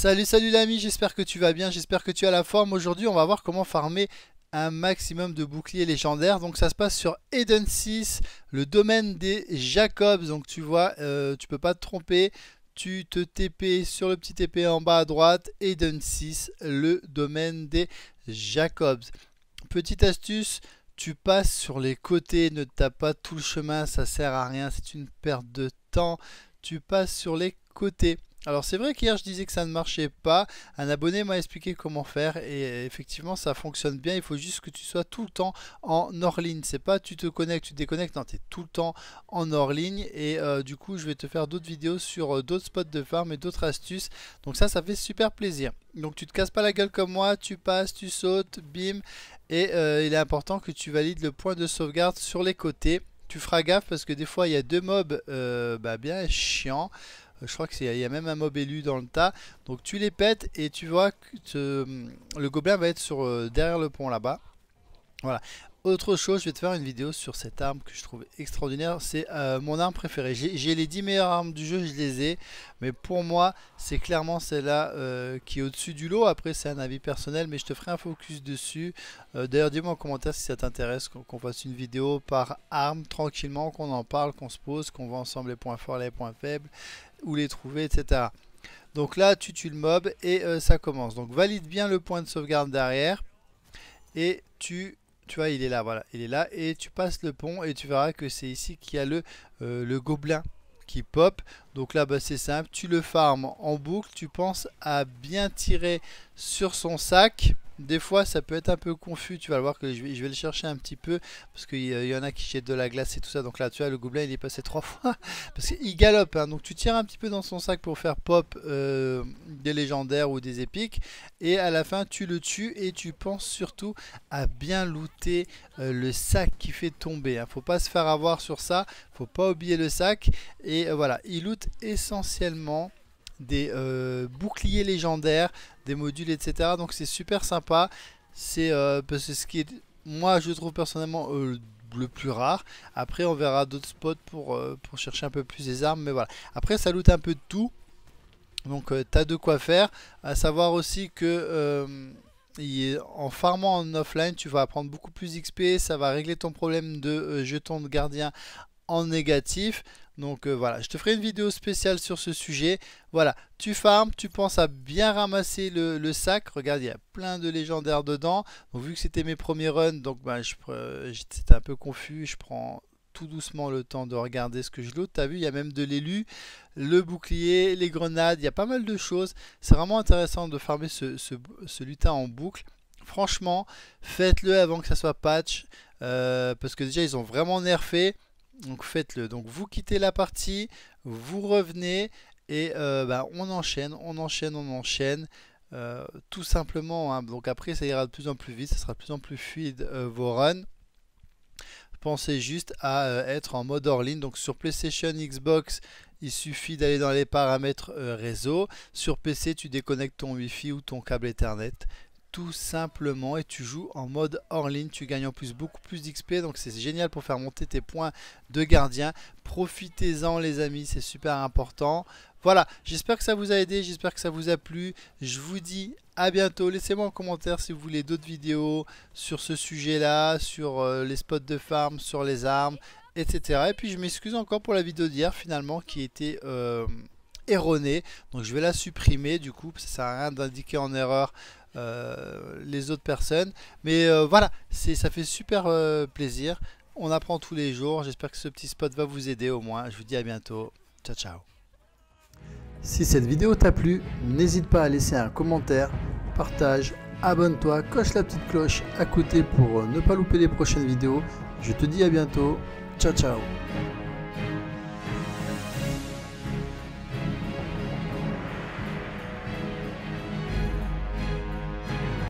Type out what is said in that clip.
Salut, salut l'ami, j'espère que tu vas bien, j'espère que tu as la forme. Aujourd'hui, on va voir comment farmer un maximum de boucliers légendaires. Donc ça se passe sur Eden 6, le domaine des Jacobs. Donc tu vois, euh, tu peux pas te tromper. Tu te TP sur le petit TP en bas à droite, Eden 6, le domaine des Jacobs. Petite astuce, tu passes sur les côtés, ne tape pas tout le chemin, ça sert à rien, c'est une perte de temps. Tu passes sur les côtés. Alors c'est vrai qu'hier je disais que ça ne marchait pas, un abonné m'a expliqué comment faire et euh, effectivement ça fonctionne bien, il faut juste que tu sois tout le temps en hors ligne, c'est pas tu te connectes, tu déconnectes, non tu es tout le temps en hors ligne et euh, du coup je vais te faire d'autres vidéos sur euh, d'autres spots de farm et d'autres astuces, donc ça ça fait super plaisir. Donc tu te casses pas la gueule comme moi, tu passes, tu sautes, bim, et il est important que tu valides le point de sauvegarde sur les côtés. Tu feras gaffe parce que des fois il y a deux mobs bah, bien chiants. Euh, je crois qu'il y a même un mob élu dans le tas. Donc tu les pètes et tu vois que euh, le gobelin va être sur euh, derrière le pont là-bas. Voilà. Autre chose, je vais te faire une vidéo sur cette arme que je trouve extraordinaire. C'est euh, mon arme préférée. J'ai les 10 meilleures armes du jeu, je les ai. Mais pour moi, c'est clairement celle-là euh, qui est au-dessus du lot. Après, c'est un avis personnel, mais je te ferai un focus dessus. Euh, d'ailleurs, dis-moi en commentaire si ça t'intéresse qu'on fasse une vidéo par arme, tranquillement, qu'on en parle, qu'on se pose, qu'on voit ensemble les points forts, les points faibles, où les trouver, etc. Donc là, tu tues le mob et ça commence. Donc valide bien le point de sauvegarde derrière. Et tu tu vois, il est là, voilà, il est là, et tu passes le pont, et tu verras que c'est ici qu'il y a le, euh, le gobelin qui pop. Donc là, bah, c'est simple, tu le farmes en boucle, tu penses à bien tirer sur son sac, des fois ça peut être un peu confus, tu vas voir que je vais, le chercher un petit peu, parce qu'il y en a qui jettent de la glace et tout ça, donc là tu vois le gobelin il est passé trois fois, parce qu'il galope, hein. donc tu tires un petit peu dans son sac pour faire pop euh, des légendaires ou des épiques, et à la fin tu le tues et tu penses surtout à bien looter euh, le sac qui fait tomber, hein. faut pas se faire avoir sur ça, faut pas oublier le sac, et euh, voilà, il loot essentiellement des euh, boucliers légendaires, des modules, etc. Donc c'est super sympa. Euh, c'est ce qui est, moi je trouve personnellement euh, le plus rare. Après on verra d'autres spots pour, pour chercher un peu plus des armes. Mais voilà. Après ça loot un peu de tout. Donc t'as de quoi faire. À savoir aussi que en farmant en offline, tu vas apprendre beaucoup plus xp ça va régler ton problème de jetons de gardien en négatif. Donc euh, voilà, je te ferai une vidéo spéciale sur ce sujet. Voilà, tu farmes, tu penses à bien ramasser le, sac. Regarde, il y a plein de légendaires dedans. Donc vu que c'était mes premiers runs, donc bah, j'étais un peu confus. Je prends tout doucement le temps de regarder ce que je l'autre. T'as vu, il y a même de l'élu, le bouclier, les grenades, il y a pas mal de choses. C'est vraiment intéressant de farmer ce, lutin en boucle franchement, faites-le avant que ça soit patch. Euh, parce que déjà, ils ont vraiment nerfé. Donc faites-le. Donc vous quittez la partie, vous revenez et euh, bah, on enchaîne, on enchaîne, on enchaîne. Euh, tout simplement, hein. donc après ça ira de plus en plus vite, ça sera de plus en plus fluide euh, vos runs. Pensez juste à être en mode hors ligne. Donc sur PlayStation, Xbox, il suffit d'aller dans les paramètres réseau. Sur PC, tu déconnectes ton Wi-Fi ou ton câble Ethernet tout simplement et tu joues en mode hors ligne. Tu gagnes en plus beaucoup plus d'XP donc c'est génial pour faire monter tes points de gardien. Profitez-en les amis, c'est super important. Voilà, j'espère que ça vous a aidé, j'espère que ça vous a plu. Je vous dis à bientôt. Laissez-moi en commentaire si vous voulez d'autres vidéos sur ce sujet-là, sur euh, les spots de farm, sur les armes, etc. Et puis je m'excuse encore pour la vidéo d'hier finalement qui était... Euh, erronée. Donc je vais la supprimer du coup, ça sert à rien d'indiquer en erreur euh, les autres personnes. Mais euh, voilà, c'est ça fait super euh, plaisir. On apprend tous les jours. J'espère que ce petit spot va vous aider au moins. Je vous dis à bientôt. Ciao, ciao. Si cette vidéo t'a plu, n'hésite pas à laisser un commentaire, partage, abonne-toi, coche la petite cloche à côté pour ne pas louper les prochaines vidéos. Je te dis à bientôt. Ciao, ciao.